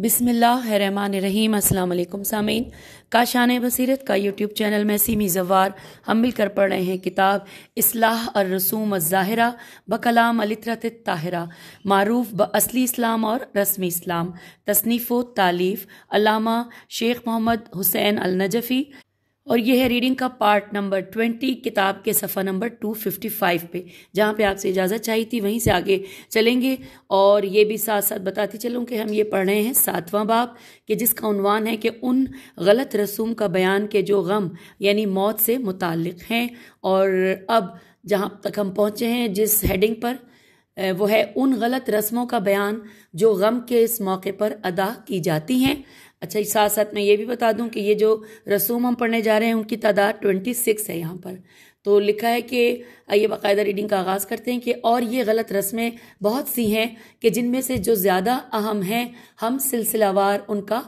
बिसमीम अल्लाम सामीन काशान बसीरत का यूट्यूब चैनल में सीमी जवार हम मिलकर पढ़ रहे हैं किताब इसलाह और रसूम ज़ाहिरा ब कलाम अलतरत ताहिरा मरूफ ब असली इस्लाम और रस्मी इस्लाम तसनीफो तालीफ़ अलामा शेख मोहम्मद हुसैन अलनजफ़ी और ये है रीडिंग का पार्ट नंबर ट्वेंटी किताब के सफ़ा नंबर टू फिफ्टी फाइव पे जहाँ पे आपसे इजाज़त चाहिए थी वहीं से आगे चलेंगे और ये भी साथ साथ बताती चलूँ कि हम ये पढ़ रहे हैं सातवां बाप कि जिसका उनवान है कि उन गलत रसूम का बयान के जो गम यानी मौत से मुतक़ हैं और अब जहाँ तक हम पहुँचे हैं जिस हेडिंग पर वो है उन गलत रस्मों का बयान जो गम के इस मौके पर अदा की जाती हैं अच्छा साथ साथ मैं ये भी बता दूं कि ये जो रसूम हम पढ़ने जा रहे हैं उनकी तादाद ट्वेंटी सिक्स है यहाँ पर तो लिखा है कि आइए बाकायदा रीडिंग का आगाज़ करते हैं कि और ये गलत रस्में बहुत सी हैं कि जिनमें से जो ज़्यादा अहम हैं हम सिलसिलावार उनका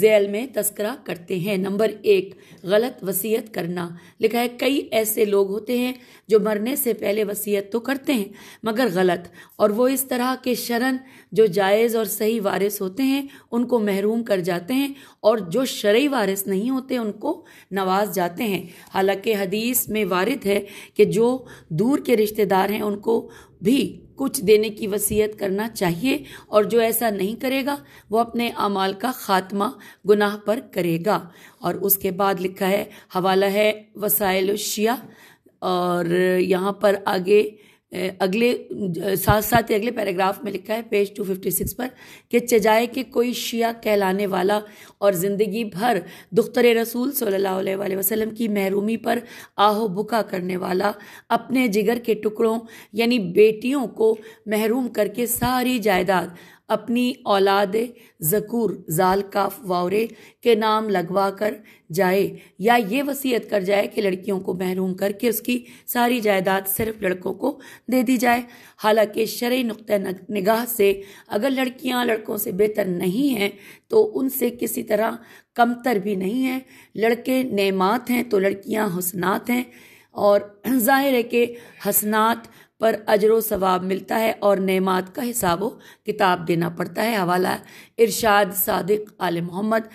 जैल में तस्करा करते हैं नंबर एक गलत वसीयत करना लिखा है कई ऐसे लोग होते हैं जो मरने से पहले वसीयत तो करते हैं मगर गलत और वो इस तरह के शरण जो जायज़ और सही वारिस होते हैं उनको महरूम कर जाते हैं और जो शर्य वारिस नहीं होते उनको नवाज जाते हैं हालांकि हदीस में वारद है कि जो दूर के रिश्तेदार हैं उनको भी कुछ देने की वसीयत करना चाहिए और जो ऐसा नहीं करेगा वो अपने अमाल का खात्मा गुनाह पर करेगा और उसके बाद लिखा है हवाला है वसाइल शिया और यहाँ पर आगे अगले साथ साथ ही अगले पैराग्राफ में लिखा है पेज 256 पर कि चजाए के कोई शिया कहलाने वाला और ज़िंदगी भर दुख्तर रसूल सल्लल्लाहु अलैहि वसल्लम की महरूमी पर आहो बुका करने वाला अपने जिगर के टुकड़ों यानी बेटियों को महरूम करके सारी जायदाद अपनी औलाद ज़कूर जाल काफ वावरे के नाम लगवा कर जाए या ये वसीयत कर जाए कि लड़कियों को महरूम करके उसकी सारी जायदाद सिर्फ लड़कों को दे दी जाए हालांकि शर्य नुक़ निगाह से अगर लड़कियां लड़कों से बेहतर नहीं हैं तो उनसे किसी तरह कमतर भी नहीं है लड़के नेमात हैं तो लड़कियां हसनात हैं और जाहिर है कि हसनात पर अजर सवाब मिलता है और नमात का हिसाब किताब देना पड़ता है हवाला इरशाद सदक आल मोहम्मद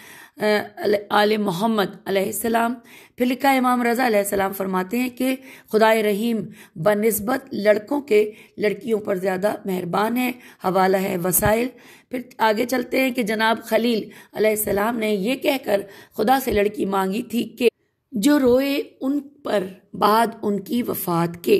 आल मोहम्मद अलैहिस्सलाम फिर लिखा इमाम रज़ा अलैहिस्सलाम फरमाते हैं कि खुदा रहीम बनस्बत लड़कों के लड़कियों पर ज़्यादा मेहरबान है हवाला है वसाइल फिर आगे चलते हैं कि जनाब खलील अलैहिस्सलाम ने यह कह कहकर खुदा से लड़की मांगी थी कि जो रोए उन पर बाद उनकी वफात के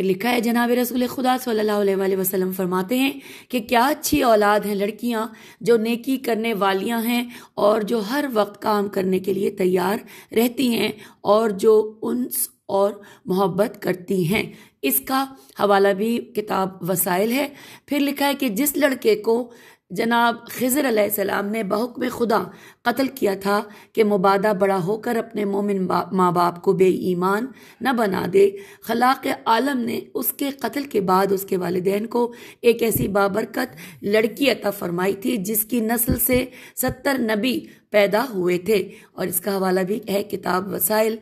फिर लिखा है जनाब रसूल खुदा सल्लल्लाहु वसल्लम फरमाते हैं कि क्या अच्छी औलाद हैं लड़कियां जो नेकी करने वालियां हैं और जो हर वक्त काम करने के लिए तैयार रहती हैं और जो उन और मोहब्बत करती हैं इसका हवाला भी किताब वसाइल है फिर लिखा है कि जिस लड़के को जनाब खजर सलाम ने बहुक में खुदा कत्ल किया था कि मुबादा बड़ा होकर अपने मोमिन माँ बाप को बेईमान न बना दे खलाक आलम ने उसके कत्ल के बाद उसके वालदेन को एक ऐसी बाबरकत लड़की अता फरमाई थी जिसकी नस्ल से सत्तर नबी पैदा हुए थे और इसका हवाला भी है किताब वसाइल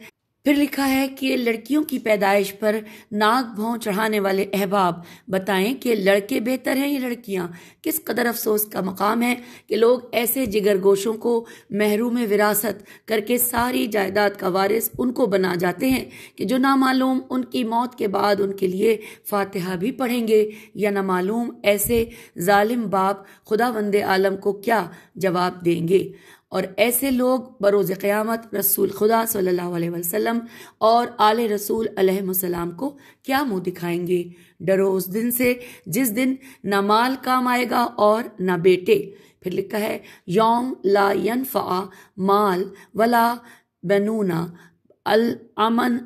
फिर लिखा है कि लड़कियों की पैदाइश पर नाग भाव चढ़ाने वाले अहबाब बताएं कि लड़के बेहतर हैं या लड़कियां किस कदर अफसोस का मकाम है कि लोग ऐसे जिगरगोशों को महरूम विरासत करके सारी जायदाद का वारिस उनको बना जाते हैं कि जो नामालूम उनकी मौत के बाद उनके लिए फातिहा भी पढ़ेंगे या नामालूम ऐसे ालिम बाप खुदा वंद आलम को क्या जवाब देंगे और ऐसे लोग बरोज़ क्यामत रसूल खुदा सल्लल्लाहु अलैहि वसल्लम और आल रसूल अलैहिस्सलाम को क्या मुंह दिखाएंगे डरो उस दिन से जिस दिन न माल काम आएगा और न बेटे फिर लिखा है यौम ला यनफ़ा माल वला बनूना अल अमन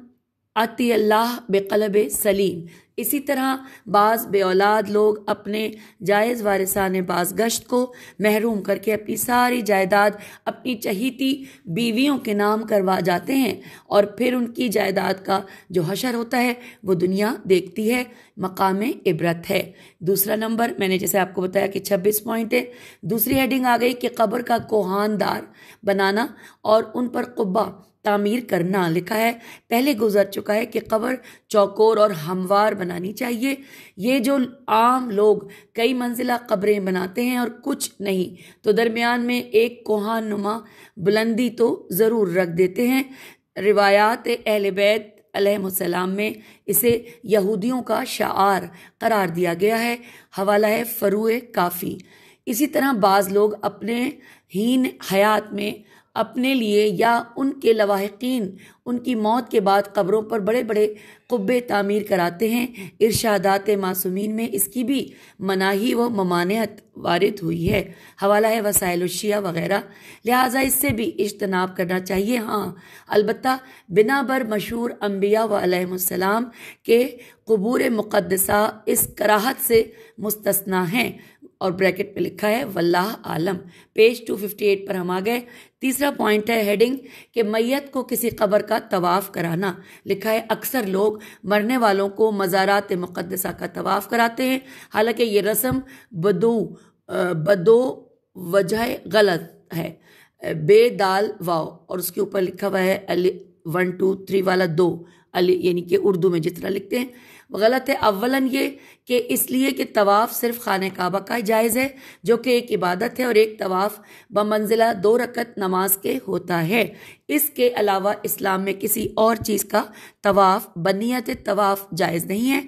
अति अल्लाह बेकलब सलीम इसी तरह बाज़ बे औलाद लोग अपने जायज़ वारसान बाज गश्त को महरूम करके अपनी सारी जायदाद अपनी चहीती बीवियों के नाम करवा जाते हैं और फिर उनकी जायदाद का जो हशर होता है वो दुनिया देखती है मकाम इबरत है दूसरा नंबर मैंने जैसे आपको बताया कि छब्बीस पॉइंट है दूसरी हेडिंग आ गई कि कब्र का कोहानदार बनाना और उन पर कुब्बा तामीर करना लिखा है पहले गुजर चुका है कि कब्र चौकोर और हमवार बनानी चाहिए ये जो आम लोग कई मंजिला कब्रें बनाते हैं और कुछ नहीं तो दरमियान में एक नुमा बुलंदी तो ज़रूर रख देते हैं रिवायात अहल बैत अलहसलाम में इसे यहूदियों का शार करार दिया गया है हवाला है फ़रू काफ़ी इसी तरह बाज़ लोग अपने हीन हयात में अपने लिए या उनके लवाहकिन उनकी मौत के बाद कब्रों पर बड़े बड़े कुब्बे तामीर कराते हैं इर्शादात मासूमीन में इसकी भी मनाही व ममानत वारद हुई है हवाला है वसाइलशिया वगैरह लिहाजा इससे भी इजतनाब करना चाहिए हाँ अलबत् बिना बर मशहूर अम्बिया वालम के कबूर मुक़दसा इस कराहत से मुस्तना हैं और ब्रैकेट में लिखा है वल्लाह आलम पेज 258 पर हम आ गए तीसरा पॉइंट है हेडिंग कि मैयत को किसी कब्र का तवाफ़ कराना लिखा है अक्सर लोग मरने वालों को मज़ारात मुक़दसा का तवाफ़ कराते हैं हालांकि ये रस्म बदो बदो वजह गलत है बेदाल वाओ और उसके ऊपर लिखा हुआ है अली वन टू थ्री वाला दो अली यानी कि उर्दू में जितना लिखते हैं गलत है अव्वलन ये कि इसलिए कि तवाफ़ सिर्फ खान काबा का जायज़ है जो कि एक इबादत है और एक तवाफ़ ब मंजिला दो रकत नमाज के होता है इसके अलावा इस्लाम में किसी और चीज़ का तवाफ़ बनीत तवाफ़ जायज़ नहीं है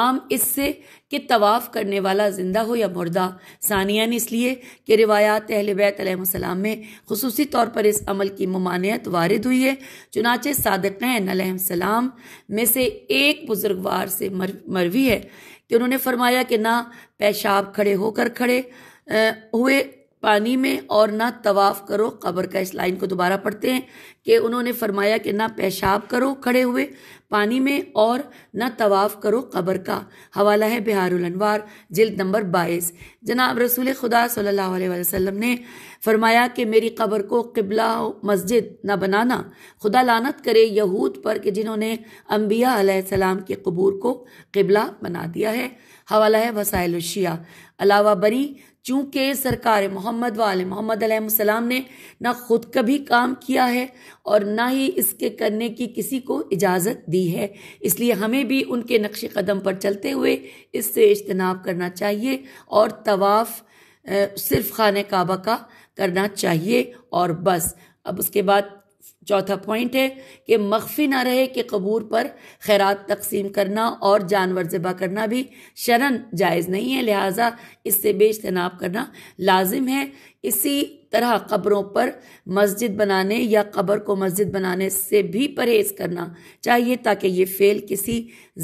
आम इससे कि तवाफ़ करने वाला ज़िंदा हो या मुर्दा सानियान इसलिए कि रिवायात अहल बैतम में खसूस तौर पर इस अमल की ममानियत वारद हुई है चुनाचे सदक नैन में से एक बुज़ुर्गवार से मरवी है कि उन्होंने फरमाया कि ना पेशाब खड़े होकर खड़े हुए पानी में और ना तवाफ़ करो कब्र का इस लाइन को दोबारा पढ़ते हैं कि उन्होंने फरमाया कि ना पेशाब करो खड़े हुए पानी में और ना तवाफ़ करो कब्र का हवाला है बिहार जिल्द नंबर बाईस जनाब रसूल खुदा सल्लल्लाहु अलैहि वसल्लम ने फरमाया कि मेरी कब्र को किबला मस्जिद ना बनाना खुदा लानत करे यहूद पर कि जिन्होंने अम्बिया के कबूर को किबला बना दिया है हवाला है वसाइल शिया अलावा बरी चूंकि सरकार मोहम्मद वाले मोहम्मद अलैहिस्सलाम ने ना ख़ुद कभी काम किया है और ना ही इसके करने की किसी को इजाज़त दी है इसलिए हमें भी उनके नक्श कदम पर चलते हुए इससे इज्तनाब करना चाहिए और तवाफ़ सिर्फ खान काबा का करना चाहिए और बस अब उसके बाद चौथा पॉइंट है कि मख्फी ना रहे कि कबूर पर खैरात तकसीम करना और जानवर ज़बा करना भी शरण जायज़ नहीं है लिहाजा इससे बेजतनाब करना लाजिम है इसी तरह कब्रों पर मस्जिद बनाने या कब्र को मस्जिद बनाने से भी परहेज़ करना चाहिए ताकि ये फ़ेल किसी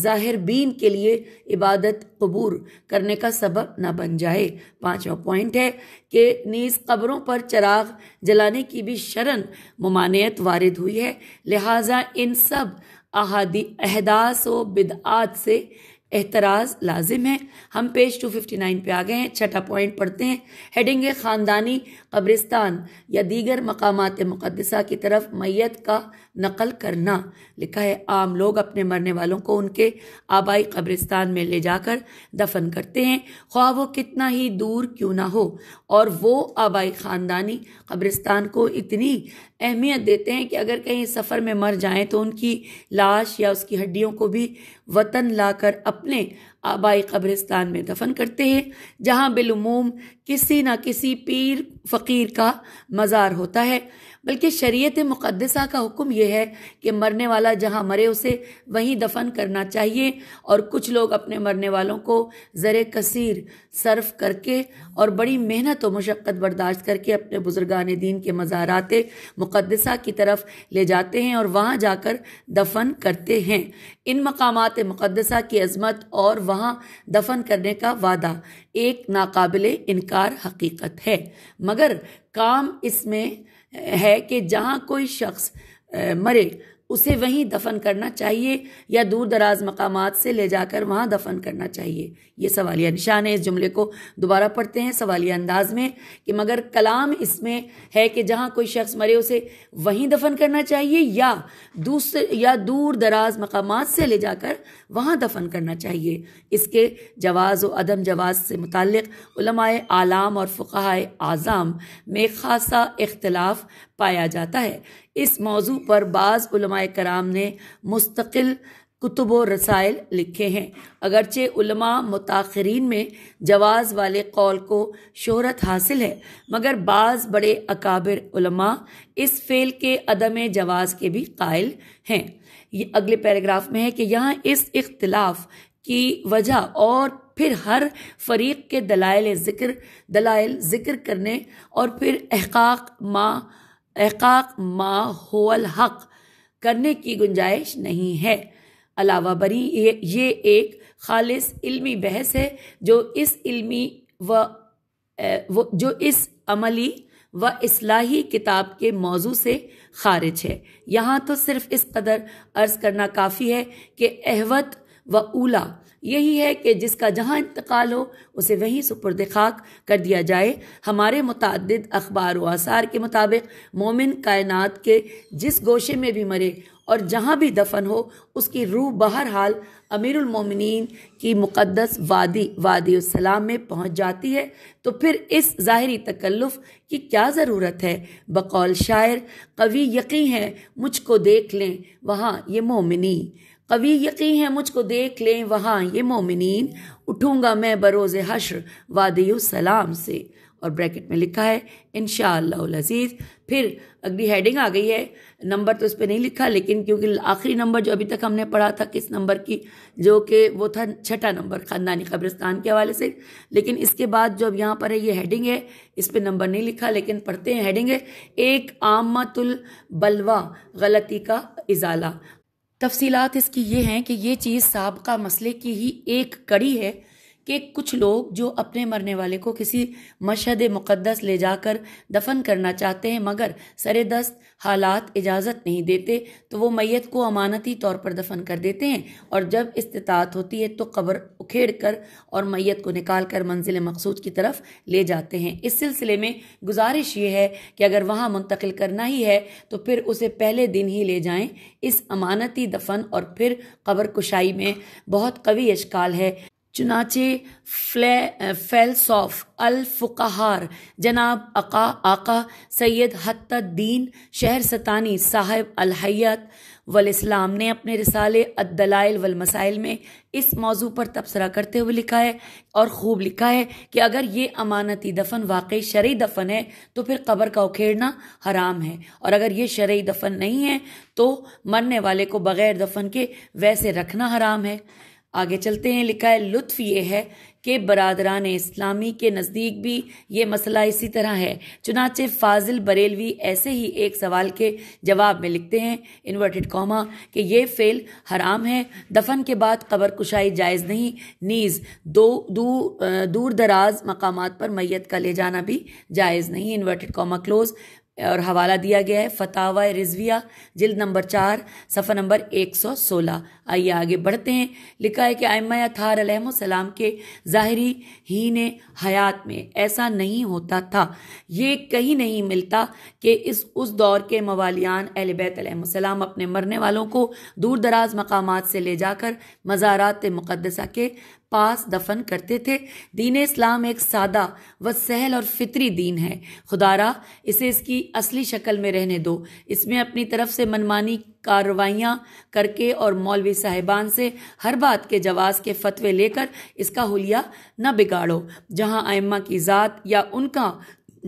ज़ाहिर बीन के लिए इबादत कबूर करने का सबब ना बन जाए पाँचवा पॉइंट है कि नीज़ कब्रों पर चराग जलाने की भी शरण ममानियत वारद हुई है लिहाजा इन सब अहादी अहदास व बिदआत से एतराज़ लाजिम है हम पेज 259 पे आ गए हैं छठा पॉइंट पढ़ते हैं हेडिंग है ख़ानदानी कब्रिस्तान या दीगर मकाम मुक़दसा की तरफ मैत का नकल करना लिखा है आम लोग अपने मरने वालों को उनके आबाई कब्रिस्तान में ले जाकर दफन करते हैं ख्वाह वो कितना ही दूर क्यों ना हो और वो आबाई ख़ानदानी कब्रिस्तान को इतनी अहमियत देते हैं कि अगर कहीं सफ़र में मर जाएँ तो उनकी लाश या उसकी हड्डियों को भी वतन लाकर अपने आबाई कब्रिस्तान में दफन करते हैं जहाँ बिलूम किसी न किसी पीर फ़कीर का मज़ार होता है बल्कि शरीयत मुक़दसा का हुक्म यह है कि मरने वाला जहाँ मरे उसे वहीं दफन करना चाहिए और कुछ लोग अपने मरने वालों को ज़र कसीर सर्फ करके और बड़ी मेहनत और मशक्क़त बर्दाश्त करके अपने बुजुर्गान दीन के मज़ारात मुक़दसा की तरफ ले जाते हैं और वहाँ जाकर दफन करते हैं इन मकाम मुक़दसा की अजमत और वहाँ दफन करने का वादा एक नाकबिल इनकार हकीकत है मगर काम इसमें है कि जहाँ कोई शख्स मरे उसे वहीं दफन करना चाहिए या दूर दराज मकाम से ले जाकर वहाँ दफन करना चाहिए ये सवालिया निशान है इस जुमले को दोबारा पढ़ते हैं सवालिया अंदाज में कि मगर कलाम इसमें है कि जहाँ कोई शख्स मरे उसे वहीं दफन करना चाहिए या दूसरे या दूर दराज मकाम से ले जाकर वहाँ दफन करना चाहिए इसके जवाज़ व अदम जवाज़ से मुतल आलाम और फ़ुकाए आज़ाम में खासा इख्तलाफ पाया जाता है इस मौजू पर बाज़ कराम ने मुस्तकिल कुतुब रसाइल लिखे हैं अगरचे उलमा मुताखरीन में जवाज़ वाले कौल को शहरत हासिल है मगर बाज़ बड़े अकाबिर उलमा इस फ़ेल के अदम जवाज़ के भी कायल हैं ये अगले पैराग्राफ में है कि यहाँ इस इख्तलाफ की वजह और फिर हर फरीक के दलाइल ज़िक्र दलाइल ज़िक्र करने और फिर अहकाक माँ एहकाक मा होल हक करने की गुंजाइश नहीं है अलावा बरी ये, ये एक खालिस इल्मी बहस है जो इस इल्मी व वो जो इस अमली व इसलाही किताब के मौजू से खारिज है यहाँ तो सिर्फ इस कदर अर्ज करना काफ़ी है कि अहवत व ऊला यही है कि जिसका जहाँ इंतकाल हो उसे वहीं सुपुरद खाक कर दिया जाए हमारे मुतद अखबार व आसार के मुताबिक मोमिन कायनात के जिस गोशे में भी मरे और जहाँ भी दफन हो उसकी रूह बहरहाल अमीरमिन की मुक़दस वादी वादी सलाम में पहुँच जाती है तो फिर इस ज़ाहरी तकल्लफ की क्या ज़रूरत है बकौल शायर कवि यकीन है मुझको देख लें वहाँ ये मोमिनी कवि यकीन है मुझको देख लें वहाँ ये मोमिनीन उठूंगा मैं बरोज़ हश्र वादी सलाम से और ब्रैकेट में लिखा है इन शजीज फिर अगली हेडिंग आ गई है नंबर तो इस पर नहीं लिखा लेकिन क्योंकि आखिरी नंबर जो अभी तक हमने पढ़ा था किस नंबर की जो कि वो था छठा नंबर ख़ानदानी कब्रिस्तान के हवाले से लेकिन इसके बाद जो अब यहाँ पर है ये हेडिंग है इस पर नंबर नहीं लिखा लेकिन पढ़ते हैं हेडिंग है एक आमतुल बलवा गलती का इजाला तफसीलात इसकी ये हैं कि ये चीज़ सबका मसले की ही एक कड़ी है कि कुछ लोग जो अपने मरने वाले को किसी मशहद मुक़दस ले जाकर दफन करना चाहते हैं मगर दस्त हालात इजाज़त नहीं देते तो वो मैत को अमानती तौर पर दफन कर देते हैं और जब इस्तात होती है तो कब्र उखेड़ कर और मैत को निकाल कर मंजिल मकसूद की तरफ ले जाते हैं इस सिलसिले में गुजारिश ये है कि अगर वहाँ मुंतकिल करना ही है तो फिर उसे पहले दिन ही ले जाएं इस अमानती दफन और फिर कब्र कुशाई में बहुत कवी अशकाल है चुनाचे फ्ले फेलसॉफ अल जनाब अका आका सैयद हत्तद्दीन शहर सतानी साहब अलहैत वलस्लाम ने अपने रिसाले अदलाइल वल मसाइल में इस मौजू पर तबसरा करते हुए लिखा है और खूब लिखा है कि अगर ये अमानती दफन वाकई शरी दफन है तो फिर कबर का उखेड़ना हराम है और अगर ये शरी दफन नहीं है तो मरने वाले को बग़ैर दफन के वैसे रखना हराम है आगे चलते हैं लिखा है लुत्फ ये है कि बरदरान इस्लामी के नज़दीक भी ये मसला इसी तरह है चुनाचे फाजिल बरेलवी ऐसे ही एक सवाल के जवाब में लिखते हैं इन्वर्टेड कॉमा कि ये फेल हराम है दफन के बाद कबर कुशाई जायज़ नहीं नीज़ दो दू, दूर दराज मकाम पर मैत का ले जाना भी जायज़ नहीं इन्वर्टेड कॉमा क्लोज़ और हवाला दिया गया है फतावा रिजविया जिल्द नंबर चार सफर नंबर एक सौ सोलह आइए आगे बढ़ते हैं लिखा है कि आयमा थार सलाम के ज़ाहरी ही ने हयात में ऐसा नहीं होता था ये कहीं नहीं मिलता कि इस उस दौर के मवालियान अहलबैतम अपने मरने वालों को दूर दराज मकाम से ले जाकर मज़ारात मुक़दसा के पास दफन करते थे दीन इस्लाम एक सादा व सहल और फितरी दीन है खुदारा इसे इसकी असली शक्ल में रहने दो इसमें अपनी तरफ से मनमानी कार्रवाइयाँ करके और मौलवी साहिबान से हर बात के जवाब के फतवे लेकर इसका हुलिया न बिगाड़ो जहाँ आयमा की ज़ात या उनका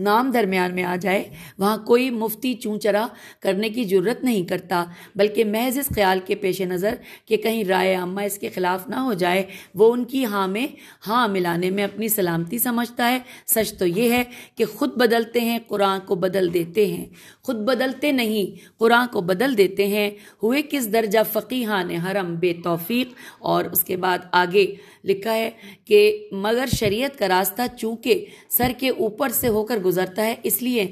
नाम दरमियान में आ जाए वहाँ कोई मुफ्ती चूँ चरा करने की ज़रूरत नहीं करता बल्कि महज इस ख्याल के पेश नज़र कि कहीं राय अम्मा इसके ख़िलाफ़ ना हो जाए वो उनकी हाँ में हाँ मिलाने में अपनी सलामती समझता है सच तो ये है कि खुद बदलते हैं कुरान को बदल देते हैं खुद बदलते नहीं कुरान को बदल देते हैं हुए किस दर्जा फ़कीहा ने हरम बेतौफ़ी और उसके बाद आगे लिखा है कि मगर शरीय का रास्ता चूँकि सर के ऊपर से होकर गुज़रता है इसलिए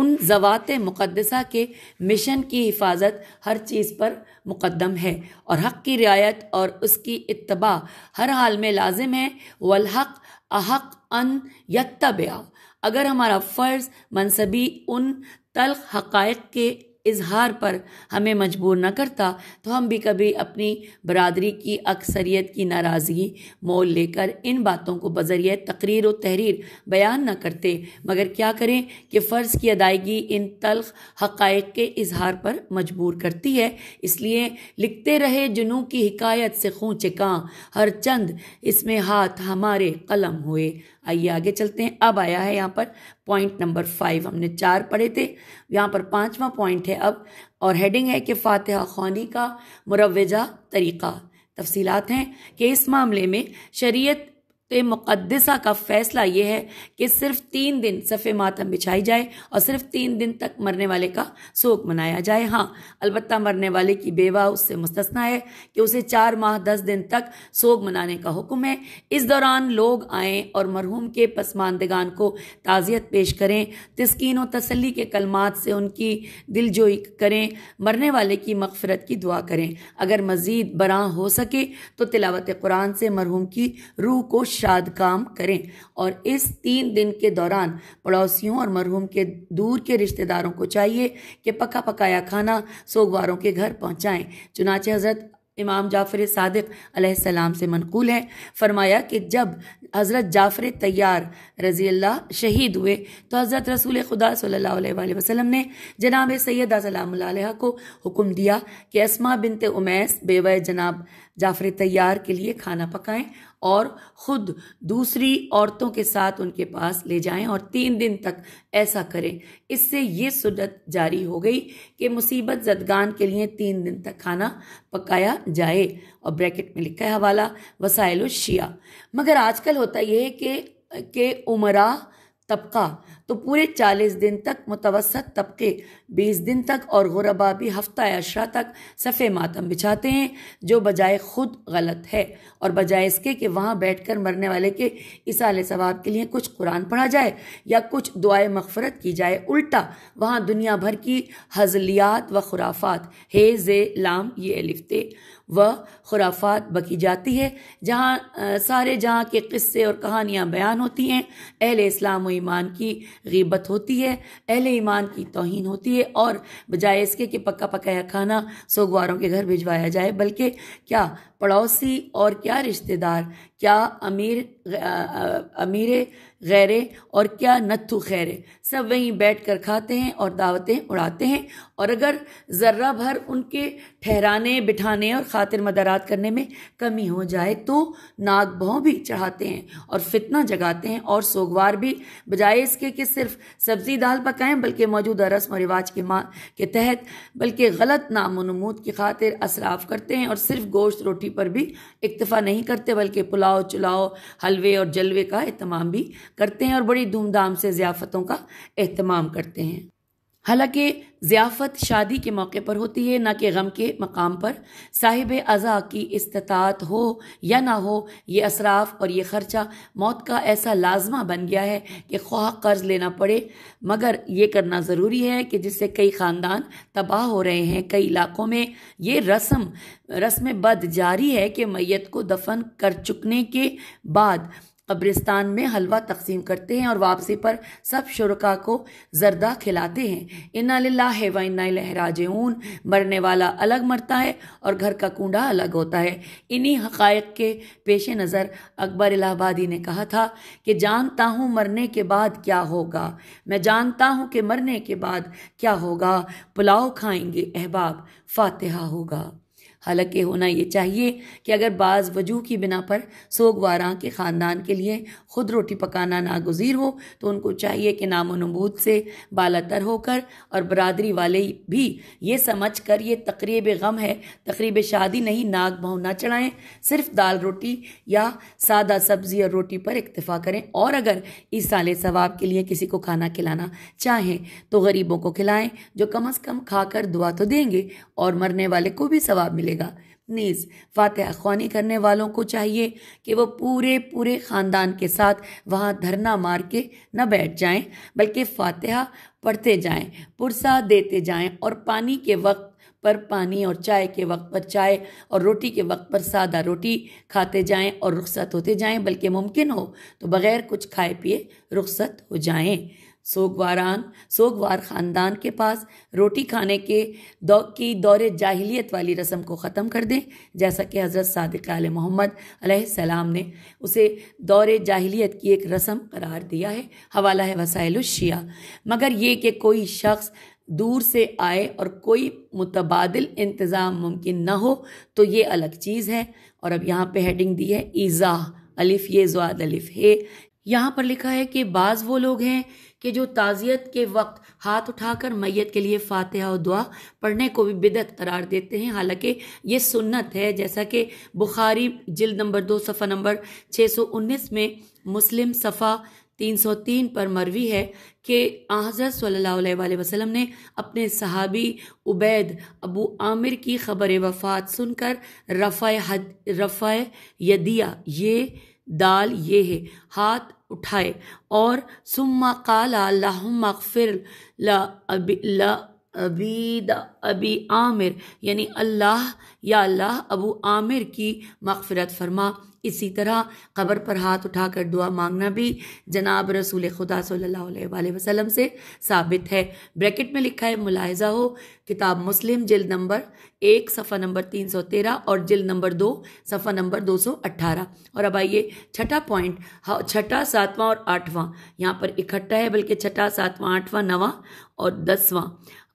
उन ज़वात मुक़दसा के मिशन की हिफाजत हर चीज़ पर मुकदम है और हक़ की रियायत और उसकी इतबा हर हाल में लाजिम है वलहक़ अहक अन यत्तबया अगर हमारा फ़र्ज़ मनसबी उन तल्ख हक़ के इजहार पर हमें मजबूर न करता तो हम भी कभी अपनी बरदरी की अक्सरियत की नाराज़गी मोल लेकर इन बातों को बजरिए तकरीर व तहरीर बयान न करते मगर क्या करें कि फ़र्ज़ की अदायगी इन तलख हक़ के इजहार पर मजबूर करती है इसलिए लिखते रहे जुनू की हिकायत से खूँ चिकाँ हर चंद इसमें हाथ हमारे कलम हुए आइए आगे चलते हैं अब आया है यहाँ पर पॉइंट नंबर फाइव हमने चार पढ़े थे यहाँ पर पांचवा पॉइंट है अब और हेडिंग है कि फातहा खानी का मुरवजा तरीक़ा तफसीलात हैं कि इस मामले में शरीयत तो ये मुकदसा का फैसला ये है कि सिर्फ तीन दिन सफ़े मातम बिछाई जाए और सिर्फ तीन दिन तक मरने वाले का शोक मनाया जाए हाँ अलबत् मरने वाले की बेवा उससे मुस्तना है कि उसे चार माह दस दिन तक शोक मनाने का हुक्म है इस दौरान लोग आएँ और मरहूम के पसमानदगान को ताज़ियत पेश करें तस्किन और तसली के कलमात से उनकी दिलजोई करें मरने वाले की मकफरत की दुआ करें अगर मज़ीद बरा हो सके तो तिलावत कुरान से मरहूम की रूह को शाद काम करें और इस तीन दिन के दौरान पड़ोसियों और मरहूम के दूर के रिश्तेदारों को चाहिए कि पका पकाया खाना सोगवारों के घर पहुंचाएं चुनाचे हज़रत इमाम जाफ़र सादिक सलाम से मनकूल है फरमाया कि जब हज़रत जाफ़र तैयार रज़ी अल्लाह शहीद हुए तो हज़रत रसूल खुदा सल्ला वसलम ने जनाब सैदा सलाम को हुक्म दिया कि असमा बिनते उमैस बेवा जनाब जाफर तैयार के लिए खाना पकाएं और ख़ुद दूसरी औरतों के साथ उनके पास ले जाएं और तीन दिन तक ऐसा करें इससे ये सुन्नत जारी हो गई कि मुसीबत जदगान के लिए तीन दिन तक खाना पकाया जाए और ब्रैकेट में लिखा है हवाला वसायल शिया मगर आजकल होता यह है कि के उमरा तबका तो पूरे चालीस दिन तक मुतवसत तबके बीस दिन तक और गुरबा भी हफ्ता अशरा तक सफ़े मातम बिछाते हैं जो बजाय खुद गलत है और बजाय इसके कि वहाँ बैठ कर मरने वाले के इसाल सवाब के लिए कुछ कुरान पढ़ा जाए या कुछ दुआए मफफरत की जाए उल्टा वहाँ दुनिया भर की हजलियात व खुराफात हे जे लाम ये लिखते व खुराफात बकी जाती है जहाँ सारे जहाँ के किस्से और कहानियाँ बयान होती हैं अहल इस्लाम व ईमान की गिबत होती है अहल ईमान की तोहन होती है और बजाय इसके कि पक्का पकाया खाना सोगवारों के घर भिजवाया जाए बल्कि क्या पड़ोसी और क्या रिश्तेदार क्या अमीर अमीर गैरे और क्या नत्थु खैरे सब वहीं बैठ कर खाते हैं और दावतें उड़ाते हैं और अगर ज़र्रा भर उनके ठहराने बिठाने और खातिर मदारात करने में कमी हो जाए तो नाग भाव भी चढ़ाते हैं और फितना जगाते हैं और सोगवार भी बजाय इसके कि सिर्फ सब्ज़ी दाल पकाएं बल्कि मौजूदा रस्म और रिवाज के माँ के तहत बल्कि गलत नामोनमूद की खातिर असराफ करते हैं और सिर्फ गोश्त रोटी रोटी पर भी इक्तफा नहीं करते बल्कि पुलाव चुलाव हलवे और जलवे का अहतमाम भी करते हैं और बड़ी धूमधाम से ज़ियाफ़तों का अहतमाम करते हैं हालांकि ज़ियाफ़त शादी के मौके पर होती है ना कि गम के मकाम पर साहिब अज़ा की इस्तात हो या ना हो ये असराफ और ये ख़र्चा मौत का ऐसा लाजमा बन गया है कि ख्वाह कर्ज लेना पड़े मगर ये करना ज़रूरी है कि जिससे कई ख़ानदान तबाह हो रहे हैं कई इलाकों में ये रस्म रस्म बद जारी है कि मैत को दफन कर चुकने के बाद कब्रिस्तान में हलवा तकसीम करते हैं और वापसी पर सब शुरका को जरदा खिलाते हैं इन्ना लाला है व इन्ना लहराज ऊन मरने वाला अलग मरता है और घर का कूड़ा अलग होता है इन्हीं हकायक के पेश नज़र अकबर इलाहाबादी ने कहा था कि जानता हूँ मरने के बाद क्या होगा मैं जानता हूँ कि मरने के बाद क्या होगा पुलाव खाएंगे अहबाब फातहा होगा हालांकि होना ये चाहिए कि अगर बाज़ वजूह की बिना पर सोगवारा के ख़ानदान के लिए ख़ुद रोटी पकाना नागजीर हो तो उनको चाहिए कि नामनमूद से बाला तर होकर और बरदरी वाले भी ये समझ कर ये तकरीब गम है तकरीब शादी नहीं नाग भाव ना चढ़ाएँ सिर्फ दाल रोटी या सादा सब्ज़ी और रोटी पर इक्तफ़ा करें और अगर इस साल सवाब के लिए किसी को खाना खिलाना चाहें तो गरीबों को खिलाएं जो कम अज़ कम खा कर दुआ तो देंगे और मरने वाले को भी सवाब मिलेगा देगा नीज फातह खानी करने वालों को चाहिए कि वो पूरे पूरे ख़ानदान के साथ वहाँ धरना मार के न बैठ जाएं बल्कि फातहा पढ़ते जाएं पुरसा देते जाएं और पानी के वक्त पर पानी और चाय के वक्त पर चाय और रोटी के वक्त पर सादा रोटी खाते जाएं और रुखसत होते जाएं बल्कि मुमकिन हो तो बग़ैर कुछ खाए पिए रुखसत हो जाएं सोगवारान सोगवार ख़ानदान के पास रोटी खाने के दौ की दौरे जाहिलियत वाली रस्म को ख़त्म कर दें जैसा कि हज़रत सदक आल मोहम्मद सलाम ने उसे दौरे जाहिलियत की एक रस्म करार दिया है हवाला है वसाइल शिया मगर ये कि कोई शख्स दूर से आए और कोई मुतबादल इंतज़ाम मुमकिन ना हो तो ये अलग चीज़ है और अब यहाँ पर हेडिंग दी है ईज़ा अलिफ़ ये जवाद अलिफ़ है यहाँ पर लिखा है कि बाज़ वो लोग हैं कि जो ताज़ियत के वक्त हाथ उठाकर मैत के लिए फातहा और दुआ पढ़ने को भी बिदत करार देते हैं हालांकि ये सुन्नत है जैसा कि बुखारी जिल नंबर दो सफ़ा नंबर 619 में मुस्लिम सफ़ा 303 पर मरवी है कि हज़रत सल्ला वसलम ने अपने सहाबी उबैद अबू आमिर की ख़बर वफ़ात सुनकर रफ़ा हद रफ़ा यदिया ये दाल ये है हाथ उठाए और सुम्मा काला फिर ला, ला अबीद अबी आमिर यानी अल्लाह या अल्लाह अबू आमिर की मगफरत फरमा इसी तरह कब्र पर हाथ उठाकर दुआ मांगना भी जनाब रसूल खुदा सल्लल्लाहु अलैहि वसल्लम से साबित है ब्रैकेट में लिखा है मुलाहजा हो किताब मुस्लिम जिल नंबर एक सफ़ा नंबर तीन सौ तेरह और जिल नंबर दो सफ़ा नंबर दो सौ अट्ठारह और अब आइए छठा पॉइंट छठा सातवां और आठवां यहाँ पर इकट्ठा है बल्कि छठा सातवां आठवां नवा और दसवां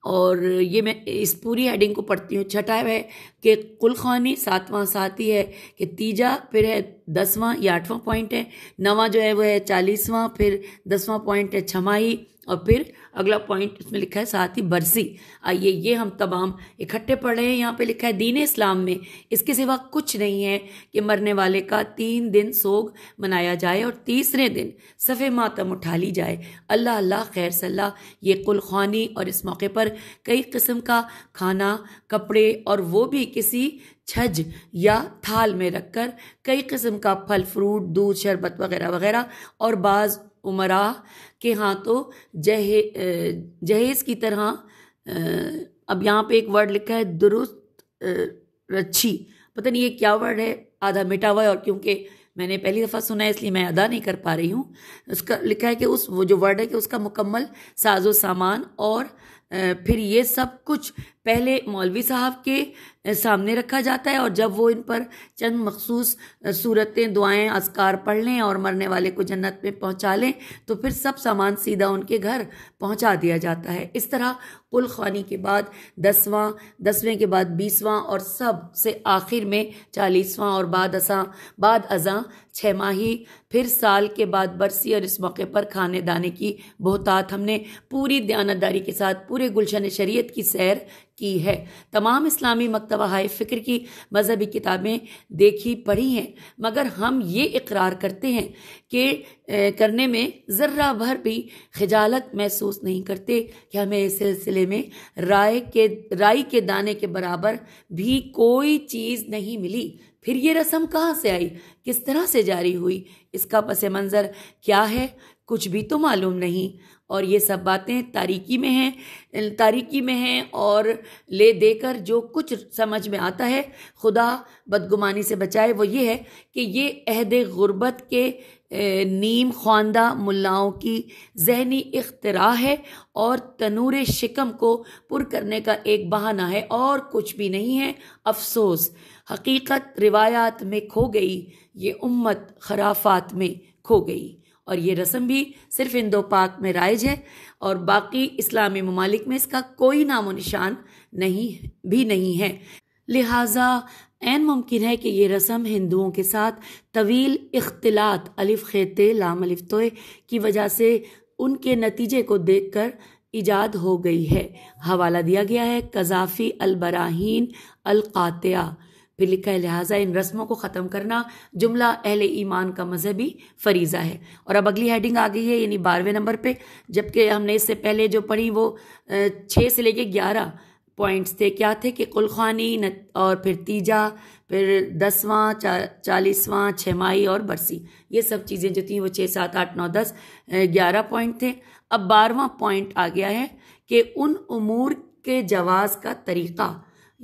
और ये मैं इस पूरी हेडिंग को पढ़ती हूँ छठा है कि कुल खानी सातवां साथी है कि तीजा फिर है दसवां या आठवां पॉइंट है नवा जो है वह है चालीसवां फिर दसवां पॉइंट है छमाही और फिर अगला पॉइंट इसमें लिखा है साथ ही बरसी आइए ये हम तमाम इकट्ठे पढ़ रहे हैं यहाँ पे लिखा है दीन इस्लाम में इसके सिवा कुछ नहीं है कि मरने वाले का तीन दिन सोग मनाया जाए और तीसरे दिन सफ़े मातम उठा ली जाए अल्लाह अल्लाह खैर सल्लाह ये कुल खानी और इस मौके पर कई किस्म का खाना कपड़े और वो भी किसी छज या थाल में रखकर कई किस्म का फल फ्रूट दूध शरबत वगैरह वगैरह और बाज़ उमरा के हाथों तो जहे जहेज़ की तरह अब यहाँ पे एक वर्ड लिखा है दुरुस्त रच्छी पता नहीं ये क्या वर्ड है आधा मिटा हुआ है और क्योंकि मैंने पहली दफ़ा सुना है इसलिए मैं अदा नहीं कर पा रही हूँ उसका लिखा है कि उस वो जो वर्ड है कि उसका मुकम्मल साजो सामान और फिर ये सब कुछ पहले मौलवी साहब के सामने रखा जाता है और जब वो इन पर चंद मखसूस सूरतें दुआएं असकार पढ़ लें और मरने वाले को जन्नत में पहुंचा लें तो फिर सब सामान सीधा उनके घर पहुंचा दिया जाता है इस तरह कुल खानी के बाद दसवां दसवें के बाद बीसवां और सब से आखिर में चालीसवां और बाद असा बाद अजा छः माही फिर साल के बाद बरसी और इस मौके पर खाने दाने की बहुतात हमने पूरी दयानतदारी के साथ पूरे गुलशन शरीयत की सैर की है तमाम इस्लामी मकतबा हाय फ़िक्र की मजहबी किताबें देखी पढ़ी हैं मगर हम ये इकरार करते हैं कि करने में ज़र्रा भर भी खजालत महसूस नहीं करते कि हमें इस सिलसिले में राय के राई के दाने के बराबर भी कोई चीज़ नहीं मिली फिर ये रस्म कहाँ से आई किस तरह से जारी हुई इसका पस मंज़र क्या है कुछ भी तो मालूम नहीं और ये सब बातें तारीकी में हैं तारीकी में हैं और ले देकर जो कुछ समझ में आता है खुदा बदगुमानी से बचाए वो ये है कि ये अहद गुरबत के नीम ख्वानदा मुलाओं की जहनी इख्तरा है और तनूर शिकम को पुर करने का एक बहाना है और कुछ भी नहीं है अफसोस हकीकत रिवायात में खो गई ये उम्मत खराफात में खो गई और ये रस्म भी सिर्फ इंदो पाक में राइज है और बाकी इस्लामी ममालिक में इसका कोई नामो निशान नहीं भी नहीं है लिहाजा एन मुमकिन है कि ये रस्म हिंदुओं के साथ तवील इख्तलात अलिफ खेते लाम अलिफ तोय की वजह से उनके नतीजे को देखकर इजाद हो गई है हवाला दिया गया है कजाफी अलबराहीन अलकातिया लिखा है लिहाजा इन रस्मों को ख़त्म करना जुमला अहल ईमान का मजहबी फरीज़ा है और अब अगली हेडिंग आ गई है यानी बारहवें नंबर पे जबकि हमने इससे पहले जो पढ़ी वो छः से लेके ग्यारह पॉइंट्स थे क्या थे कि कुलखानी और फिर तीजा फिर दसवां चा चालीसवां छमाही और बरसी ये सब चीज़ें जो थी वो छः सात आठ नौ दस ग्यारह पॉइंट थे अब बारहवा पॉइंट आ गया है कि उन उमूर के जवाज़ का तरीक़ा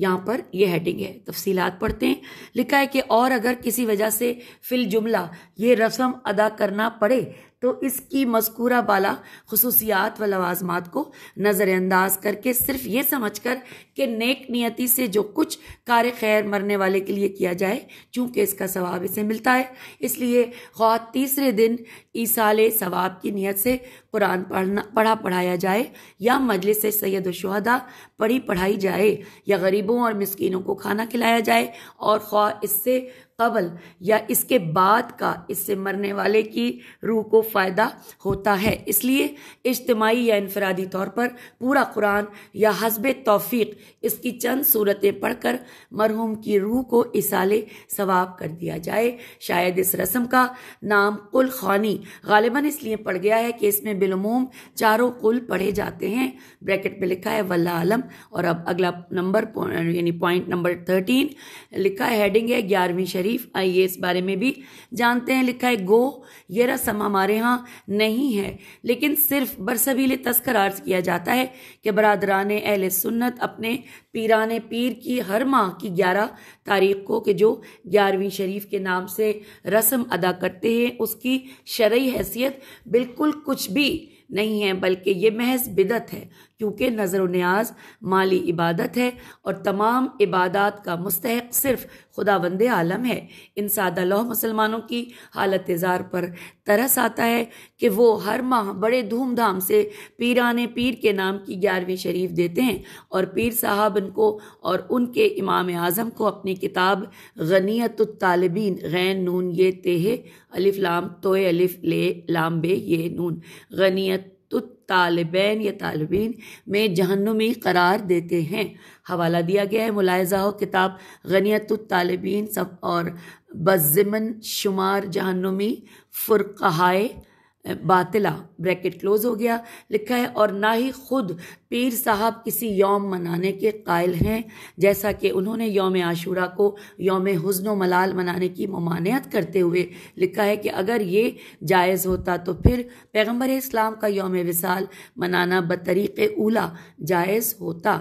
यहाँ पर यह हेडिंग है तफसीलात पढ़ते हैं लिखा है कि और अगर किसी वजह से फिल जुमला ये रस्म अदा करना पड़े तो इसकी मस्कूरा बाला खसूसियात व लवाजमात को नज़रअंदाज करके सिर्फ ये समझ कर कि नेक नीयति से जो कुछ कार खैर मरने वाले के लिए किया जाए चूँकि इसका सवाब इसे मिलता है इसलिए ख्वा तीसरे दिन ईसाल सवाब की नीयत से कुरान पढ़ना पढ़ा पढ़ाया जाए या मजलिस सैद शहदा पढ़ी पढ़ाई जाए या गरीबों और मस्किनों को खाना खिलाया जाए और ख्वा इससे कबल या इसके बाद का इससे मरने वाले की रूह को फ़ायदा होता है इसलिए इज्तमाही या इनफरादी तौर पर पूरा कुरान या हसब तौफीक इसकी चंद सूरतें पढ़कर मरहूम की रूह को इसाले सवाब कर दिया जाए शायद इस रस्म का नाम कुल खानी गालिबा इसलिए पड़ गया है कि इसमें बिलमूम चारों कुल पढ़े जाते हैं ब्रैकेट में लिखा है वल्ला आलम और अब अगला नंबर यानी पॉइंट नंबर थर्टीन लिखा है हेडिंग है ग्यारहवीं शरीफ शरीफ आइए इस बारे में भी जानते हैं लिखा है गो ये रस्म हमारे यहाँ नहीं है लेकिन सिर्फ बरसवील तस्कर अर्ज किया जाता है कि बरदरान अहल सुन्नत अपने पीरान पीर की हर माह की ग्यारह तारीख को कि जो ग्यारहवीं शरीफ के नाम से रस्म अदा करते हैं उसकी शरय हैसियत बिल्कुल कुछ भी नहीं है बल्कि ये महज बिदत है क्योंकि नज़र न्याज माली इबादत है और तमाम इबादत का मुस्तक सिर्फ खुदा वंद आलम है इन सादा लौह मुसलमानों की हालत ज़ार पर तरस आता है कि वो हर माह बड़े धूमधाम से पीरान पीर के नाम की ग्यारहवीं शरीफ देते हैं और पीर साहब इनको और उनके इमाम आज़म को अपनी किताब गनीत तालबीन गैन नून ये तेह अलिफ लाम तोए अलिफ ले लाम बे ये नून गनीत तो तालिबान या तालबिन में जहन्नुमी करार देते हैं हवाला दिया गया है मुलायजा हो किताब गनियत सब और बज़मन शुमार जहन्नुमी फ़ुरक़ाए बातिला ब्रैकेट क्लोज हो गया लिखा है और ना ही खुद पीर साहब किसी यौम मनाने के कायल हैं जैसा कि उन्होंने योम आशूरा को योम हजन मलाल मनाने की ममानियत करते हुए लिखा है कि अगर ये जायज़ होता तो फिर पैगम्बर इस्लाम का योम विसाल मनाना बतरीक़ उला जायज़ होता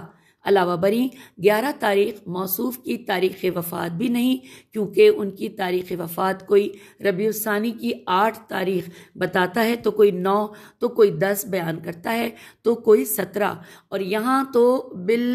अलावा बरी ग्यारह तारीख मौसू की तारीख वफ़ात भी नहीं क्योंकि उनकी तारीख वफ़ात कोई रबीसानी की आठ तारीख बताता है तो कोई नौ तो कोई दस बयान करता है तो कोई सत्रह और यहाँ तो बिल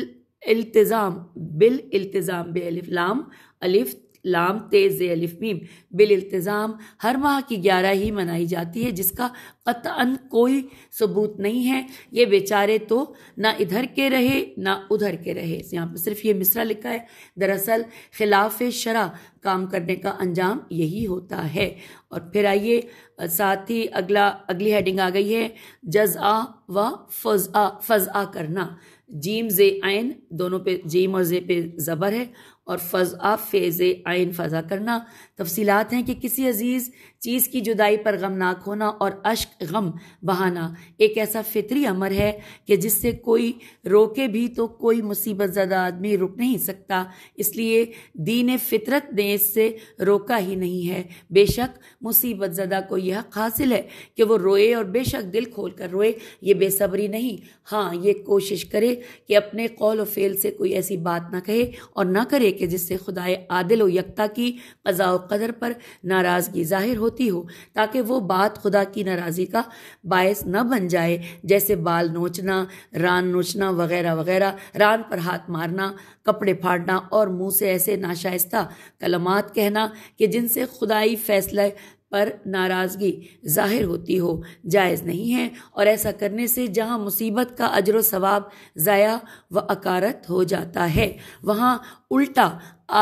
इल्तज़ाम बिल इल्तज़ाम बेलफ़लाम अलिफ लाम तेज़ अलिफ़ीम बिलतज़ाम हर माह की ग्यारह ही मनाई जाती है जिसका कतअन कोई सबूत नहीं है ये बेचारे तो ना इधर के रहे ना उधर के रहे तो यहाँ पर सिर्फ ये मिसरा लिखा है दरअसल खिलाफ शरा काम करने का अंजाम यही होता है और फिर आइए साथ ही अगला अगली हेडिंग आ गई है जज आ व फज आ करना जीम जे आयन दोनों पे जीम और जे पे ज़बर है और फ़ज़ा फ़ेज़ आयन फ़ज़ा करना तफसीलात हैं कि किसी अजीज़ चीज़ की जुदाई पर गमनाक होना और अश्क गम बहाना एक ऐसा फितरी अमर है कि जिससे कोई रोके भी तो कोई मुसीबत ज़दा आदमी रुक नहीं सकता इसलिए दीन फितरत ने इससे रोका ही नहीं है बेशक मुसीबत ज़दा को यह हक हासिल है कि वो रोए और बेशक दिल खोल कर रोए ये बेसब्री नहीं हाँ ये कोशिश करे कि अपने कौल व फेल से कोई ऐसी बात ना कहे और ना करे कि जिससे खुदाए आदिल व यकता की कज़ा व कदर पर नाराज़गी ज़ाहिर हो होती हो ताकि वो बात खुदा की नाराज़ी का बायस न बन जाए जैसे बाल नोचना रान नोचना वगैरह वगैरह रान पर हाथ मारना कपड़े फाड़ना और मुंह से ऐसे नाशाइस्ता कलमात कहना कि जिनसे खुदाई फैसले पर नाराज़गी जाहिर होती हो जायज़ नहीं है और ऐसा करने से जहां मुसीबत का अजर सवाब ज़ाया व अकारत हो जाता है वहां उल्टा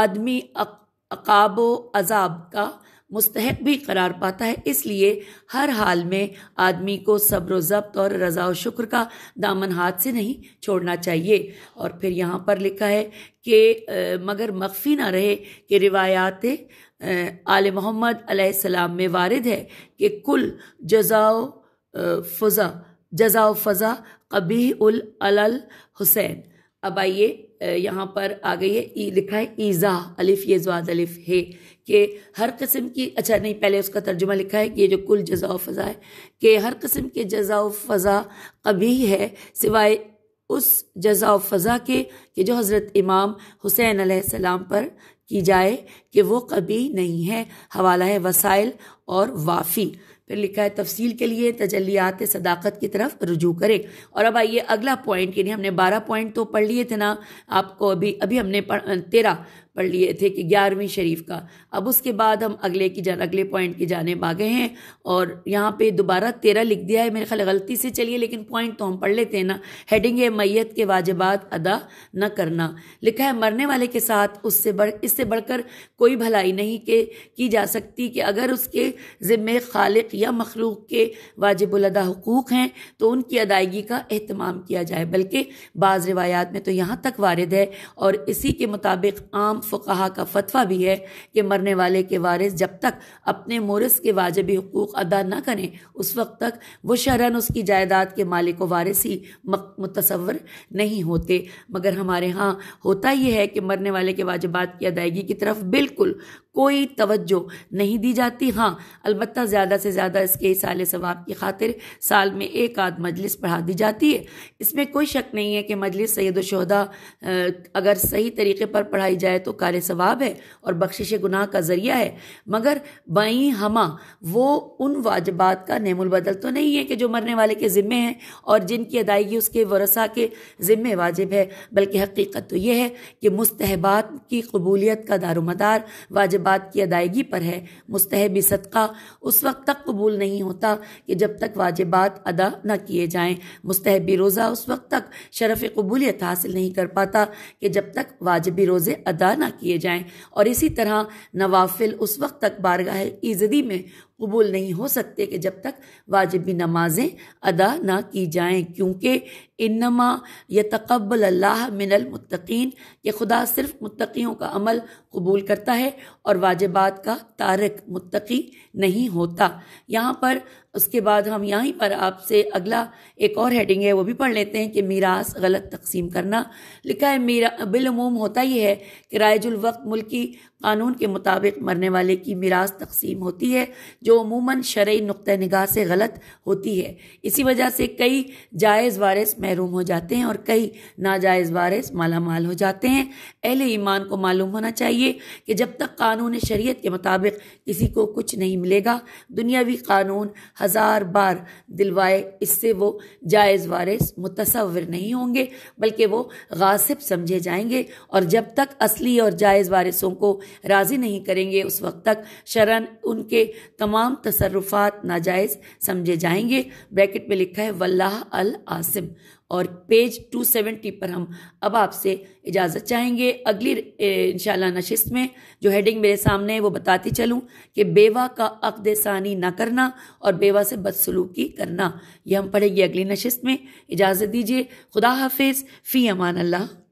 आदमी अकाबो अजाब का मुस्तक भी करार पाता है इसलिए हर हाल में आदमी को सब्र जब्त और रज़ा शुक्र का दामन हाथ से नहीं छोड़ना चाहिए और फिर यहाँ पर लिखा है कि मगर मख्फी ना रहे कि रिवायात आल मोहम्मद सलाम में वारद है कि कुल जजाओ फ़ज़ा जजाओ फ़ज़ा कबी उल अलल हुसैन अब आइए यहाँ पर आ गई है लिखा है ईज़ा अलिफ ये जवाद अलिफ है कि हर किस्म की अच्छा नहीं पहले उसका तर्जुमा लिखा है कि ये जो कुल जजा फ़ज़ा है कि हर किस्म के जजा फ़ज़ा कभी है सिवाय उस जजा फ़ज़ा के कि जो हज़रत इमाम हुसैन आसमाम पर की जाए कि वो कभी नहीं है हवाला है वसाइल और वाफ़ी फिर लिखा है तफसील के लिए तजलियात सदाकत की तरफ रुजू करें और अब आइए अगला पॉइंट यानी हमने बारह पॉइंट तो पढ़ लिए थे ना आपको अभी अभी हमने तेरह पढ़ लिए थे कि ग्यारहवीं शरीफ का अब उसके बाद हम अगले की जान अगले पॉइंट की जानेब आ गए हैं और यहाँ पे दोबारा तेरह लिख दिया है मेरे ख्याल गलती से चलिए लेकिन पॉइंट तो हम पढ़ लेते हैं ना हेडिंग है मैत के वाजबात अदा न करना लिखा है मरने वाले के साथ उससे बढ़ इससे बढ़कर कोई भलाई नहीं के की जा सकती कि अगर उसके ज़िम्मे खालिक या मखलूक के वाजबुलदा हकूक़ हैं तो उनकी अदायगी का अहतमाम किया जाए बल्कि बाज़ रिवायात में तो यहाँ तक वारद है और इसी के मुताबिक आम फ़ुकाहा का फतवा भी है कि मरने वाले के वारिस जब तक अपने मोरस के वाजबी हकूक़ अदा न करें उस वक्त तक वो शरण उसकी जायदाद के मालिक वारिस ही मुतसवर नहीं होते मगर हमारे यहाँ होता यह है कि मरने वाले के वाजबात की अदायगी की तरफ बिल्कुल कोई तवज्जो नहीं दी जाती हाँ अलबत् ज़्यादा से ज़्यादा इसके साल सवाब की खातिर साल में एक आध मजलिस पढ़ा दी जाती है इसमें कोई शक नहीं है कि मजलिस सैद शहदा अगर सही तरीके पर पढ़ाई जाए तो कार सवाब है और बख्शिश गुनाह का ज़रिया है मगर बई हमा वो उन वाजबात का नमुलबदल तो नहीं है कि जो मरने वाले के ज़िम्मे हैं और जिनकी अदायगी उसके वरसा के ज़िम्मे वाजिब है बल्कि हकीकत तो यह है कि मुस्तहबात की कबूलियत का दारोमदार वाजब वाजिबात की अदायगी पर है मुस्तहब सदका उस वक्त तक कबूल नहीं होता कि जब तक वाजिबात अदा न किए जाएं मुस्तहब रोज़ा उस वक्त तक शरफ़ कबूलियत हासिल नहीं कर पाता कि जब तक वाजिबी रोज़े अदा न किए जाएं और इसी तरह नवाफिल उस वक्त तक बारगाह ईजदी में कबूल नहीं हो सकते कि जब तक वाजिबी नमाज़ें अदा ना की जाएं क्योंकि इनमा यह तकबल अल्लाह मिनल मुतकीन खुदा सिर्फ मुतकीयों का अमल कबूल करता है और वाजिबात का तारक मुतकी नहीं होता यहाँ पर उसके बाद हम यहीं पर आपसे अगला एक और हेडिंग है वो भी पढ़ लेते हैं कि मीरास गलत तकसीम करना लिखा है मीरा बिलूम होता ही है कि रायजुलवक्त मुल्की कानून के मुताबिक मरने वाले की मीरास तकसीम होती है जो अमूमन शर्य नुक़ निगाह से गलत होती है इसी वजह से कई जायज़ वारिस महरूम हो जाते हैं और कई नाजायज़ वारिस मालामाल हो जाते हैं अहल ईमान को मालूम होना चाहिए कि जब तक कानून शरीय के मुताबिक किसी को कुछ नहीं मिलेगा दुनियावी कानून हजार बार दिलवाए इससे वो जायज़ वारिस मुतसवर नहीं होंगे बल्कि वो गासिब समझे जाएंगे और जब तक असली और जायज़ वारिसों को राज़ी नहीं करेंगे उस वक्त तक शरण उनके तमाम तसरुफ़ात नाजायज़ समझे जाएंगे ब्रैकेट में लिखा है वल्लाह अल आसिम और पेज 270 पर हम अब आपसे इजाज़त चाहेंगे अगली इंशाल्लाह नशिस्त में जो हेडिंग मेरे सामने है वो बताती चलूँ कि बेवा का अकद सानी ना करना और बेवा से बदसलूकी करना ये हम पढ़ेंगे अगली नशिस्त में इजाज़त दीजिए खुदा हाफिज़ फ़ी अमान अल्लाह